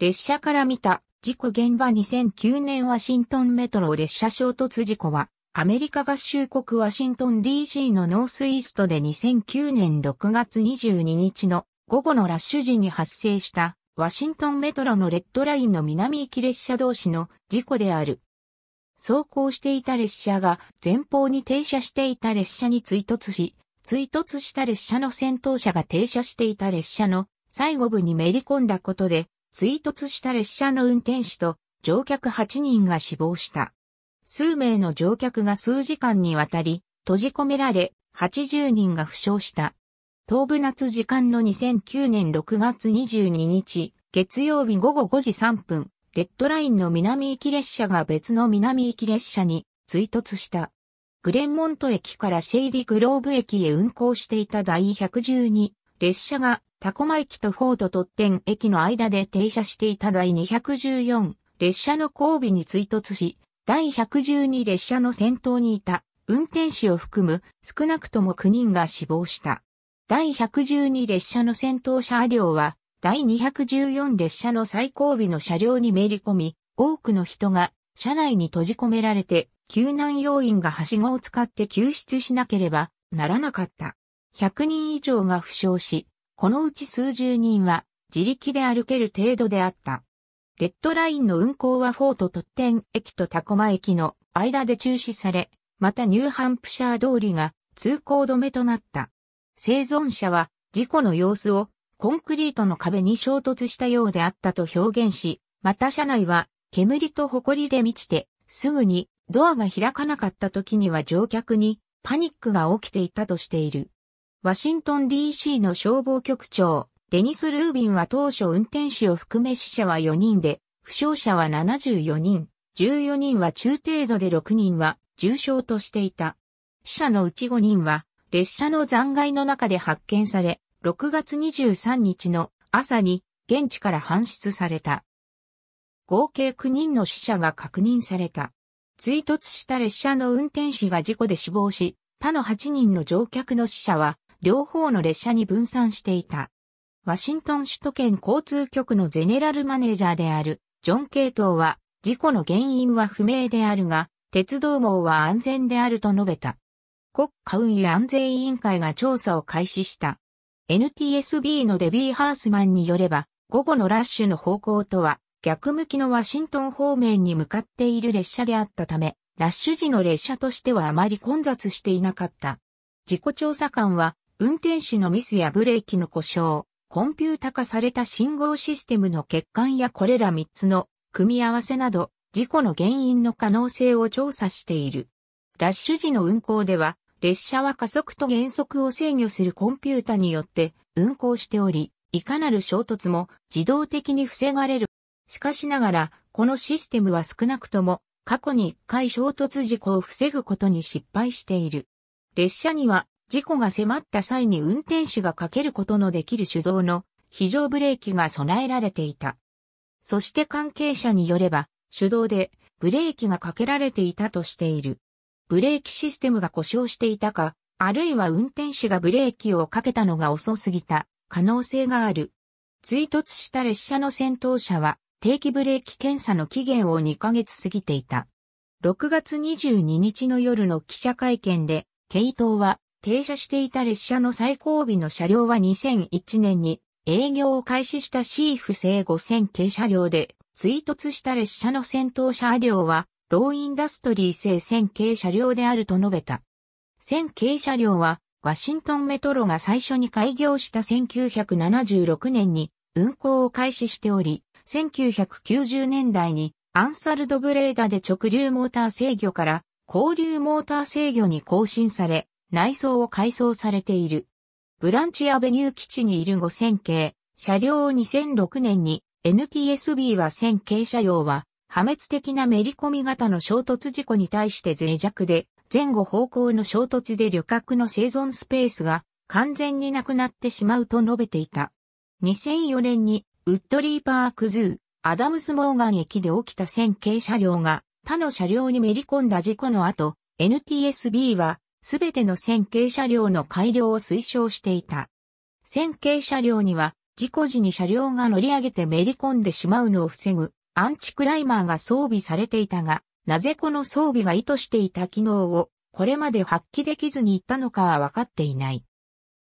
列車から見た事故現場2009年ワシントンメトロ列車衝突事故は、アメリカ合衆国ワシントン DC のノースイーストで2009年6月22日の午後のラッシュ時に発生したワシントンメトロのレッドラインの南行き列車同士の事故である。走行していた列車が前方に停車していた列車に追突し、追突した列車の先頭車が停車していた列車の最後部にめり込んだことで追突した列車の運転手と乗客8人が死亡した。数名の乗客が数時間にわたり閉じ込められ、80人が負傷した。東部夏時間の2009年6月22日、月曜日午後5時3分、レッドラインの南行き列車が別の南行き列車に追突した。グレンモント駅からシェイディグローブ駅へ運行していた第112列車がタコマ駅とフォードトッテン駅の間で停車していた第214列車の後尾に追突し、第112列車の先頭にいた運転士を含む少なくとも9人が死亡した。第112列車の先頭車両は第214列車の最後尾の車両にめり込み、多くの人が車内に閉じ込められて救難要員がはしごを使って救出しなければならなかった。100人以上が負傷し、このうち数十人は自力で歩ける程度であった。レッドラインの運行はフォートトッテン駅とタコマ駅の間で中止され、またニューハンプシャー通りが通行止めとなった。生存者は事故の様子をコンクリートの壁に衝突したようであったと表現し、また車内は煙と埃で満ちて、すぐにドアが開かなかった時には乗客にパニックが起きていたとしている。ワシントン DC の消防局長、デニス・ルービンは当初運転手を含め死者は4人で、負傷者は74人、14人は中程度で6人は重傷としていた。死者のうち5人は列車の残骸の中で発見され、6月23日の朝に現地から搬出された。合計9人の死者が確認された。追突した列車の運転手が事故で死亡し、他の8人の乗客の死者は両方の列車に分散していた。ワシントン首都圏交通局のゼネラルマネージャーであるジョン・ケイトーは事故の原因は不明であるが、鉄道網は安全であると述べた。国家運輸安全委員会が調査を開始した。NTSB のデビー・ハースマンによれば、午後のラッシュの方向とは逆向きのワシントン方面に向かっている列車であったため、ラッシュ時の列車としてはあまり混雑していなかった。事故調査官は運転手のミスやブレーキの故障、コンピュータ化された信号システムの欠陥やこれら3つの組み合わせなど、事故の原因の可能性を調査している。ラッシュ時の運行では、列車は加速と減速を制御するコンピュータによって運行しており、いかなる衝突も自動的に防がれる。しかしながら、このシステムは少なくとも過去に1回衝突事故を防ぐことに失敗している。列車には事故が迫った際に運転手がかけることのできる手動の非常ブレーキが備えられていた。そして関係者によれば、手動でブレーキがかけられていたとしている。ブレーキシステムが故障していたか、あるいは運転手がブレーキをかけたのが遅すぎた可能性がある。追突した列車の先頭車は定期ブレーキ検査の期限を2ヶ月過ぎていた。6月22日の夜の記者会見で、ケイトは停車していた列車の最後尾の車両は2001年に営業を開始したシーフ製5000系車両で、追突した列車の先頭車両は、ローインダストリー製1000系車両であると述べた。1000系車両は、ワシントンメトロが最初に開業した1976年に運行を開始しており、1990年代にアンサルドブレーダで直流モーター制御から交流モーター制御に更新され、内装を改装されている。ブランチアベニュー基地にいる5000系、車両を2006年に NTSB は1000系車両は破滅的なめり込み型の衝突事故に対して脆弱で前後方向の衝突で旅客の生存スペースが完全になくなってしまうと述べていた。2004年にウッドリーパークズー、アダムス・モーガン駅で起きた1000系車両が他の車両にめり込んだ事故の後、NTSB はすべての線形車両の改良を推奨していた。線形車両には、事故時に車両が乗り上げてめり込んでしまうのを防ぐ、アンチクライマーが装備されていたが、なぜこの装備が意図していた機能を、これまで発揮できずにいったのかは分かっていない。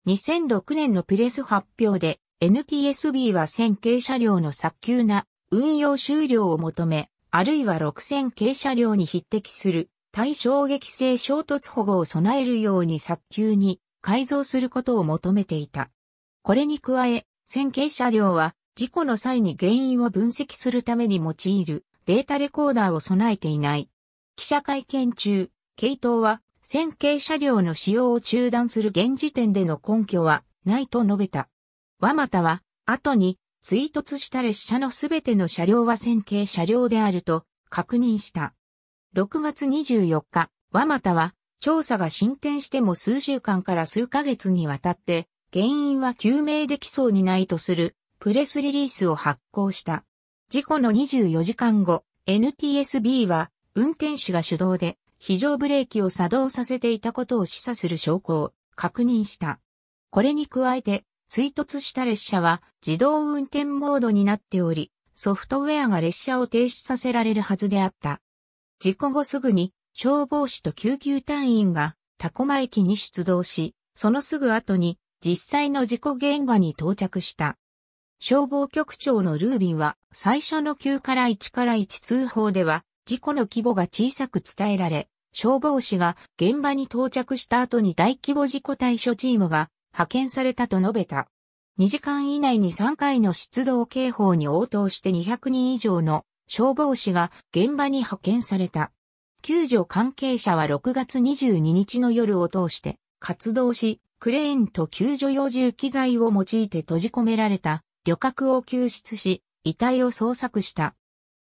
2006年のプレス発表で、NTSB は線形車両の早急な運用終了を求め、あるいは6000形車両に匹敵する対衝撃性衝突保護を備えるように早急に改造することを求めていた。これに加え、線形車両は事故の際に原因を分析するために用いるデータレコーダーを備えていない。記者会見中、系統は線形車両の使用を中断する現時点での根拠はないと述べた。和又は後に追突した列車のすべての車両は線形車両であると確認した。6月24日、和又は、調査が進展しても数週間から数ヶ月にわたって、原因は究明できそうにないとする、プレスリリースを発行した。事故の24時間後、NTSB は、運転手が手動で、非常ブレーキを作動させていたことを示唆する証拠を確認した。これに加えて、追突した列車は自動運転モードになっており、ソフトウェアが列車を停止させられるはずであった。事故後すぐに消防士と救急隊員がタコマ駅に出動し、そのすぐ後に実際の事故現場に到着した。消防局長のルービンは最初の9から1から1通報では事故の規模が小さく伝えられ、消防士が現場に到着した後に大規模事故対処チームが派遣されたと述べた。2時間以内に3回の出動警報に応答して200人以上の消防士が現場に派遣された。救助関係者は6月22日の夜を通して活動し、クレーンと救助用重機材を用いて閉じ込められた旅客を救出し、遺体を捜索した。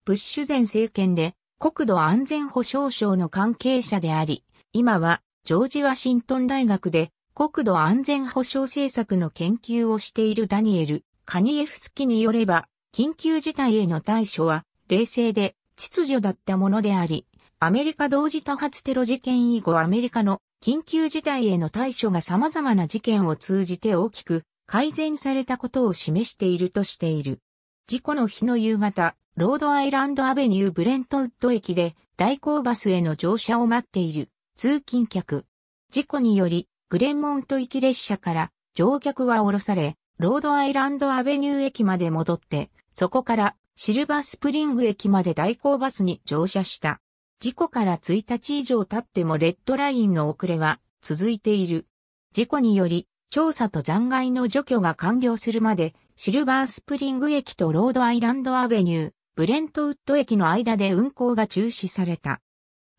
ブッシュ前政権で国土安全保障省の関係者であり、今はジョージ・ワシントン大学で国土安全保障政策の研究をしているダニエル・カニエフスキによれば、緊急事態への対処は冷静で秩序だったものであり、アメリカ同時多発テロ事件以後アメリカの緊急事態への対処が様々な事件を通じて大きく改善されたことを示しているとしている。事故の日の夕方、ロードアイランドアベニューブレントウッド駅で代行バスへの乗車を待っている通勤客。事故によりグレンモント行き列車から乗客は降ろされ、ロードアイランドアベニュー駅まで戻って、そこからシルバースプリング駅まで代行バスに乗車した。事故から1日以上経ってもレッドラインの遅れは続いている。事故により調査と残骸の除去が完了するまでシルバースプリング駅とロードアイランドアベニュー、ブレントウッド駅の間で運行が中止された。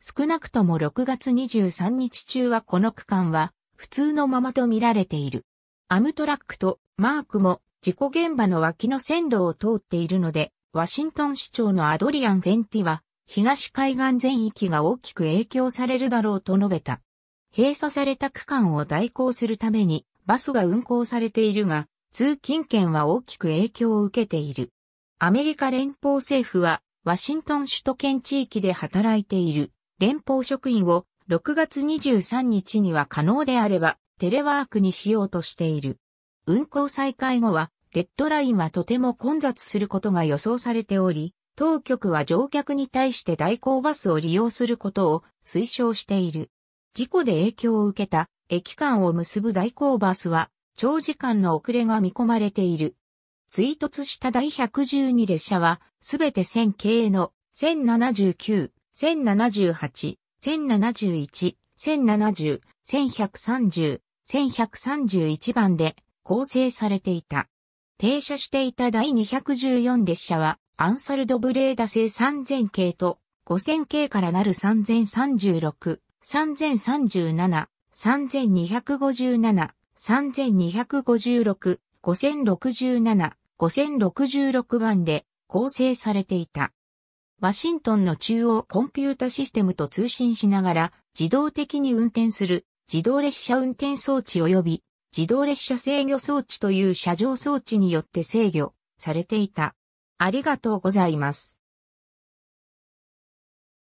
少なくとも6月23日中はこの区間は普通のままと見られている。アムトラックとマークも事故現場の脇の線路を通っているのでワシントン市長のアドリアン・フェンティは、東海岸全域が大きく影響されるだろうと述べた。閉鎖された区間を代行するために、バスが運行されているが、通勤圏は大きく影響を受けている。アメリカ連邦政府は、ワシントン首都圏地域で働いている連邦職員を6月23日には可能であればテレワークにしようとしている。運行再開後はデッドラインはとても混雑することが予想されており、当局は乗客に対して代行バスを利用することを推奨している。事故で影響を受けた駅間を結ぶ代行バスは長時間の遅れが見込まれている。追突した第112列車はすべて1000系の1079、1078、1071、1070、1130、1131番で構成されていた。停車していた第214列車は、アンサルドブレーダ製3000系と5000系からなる3036、3037、3257、3256、5067、5066番で構成されていた。ワシントンの中央コンピュータシステムと通信しながら自動的に運転する自動列車運転装置及び自動列車制御装置という車上装置によって制御されていた。ありがとうございます。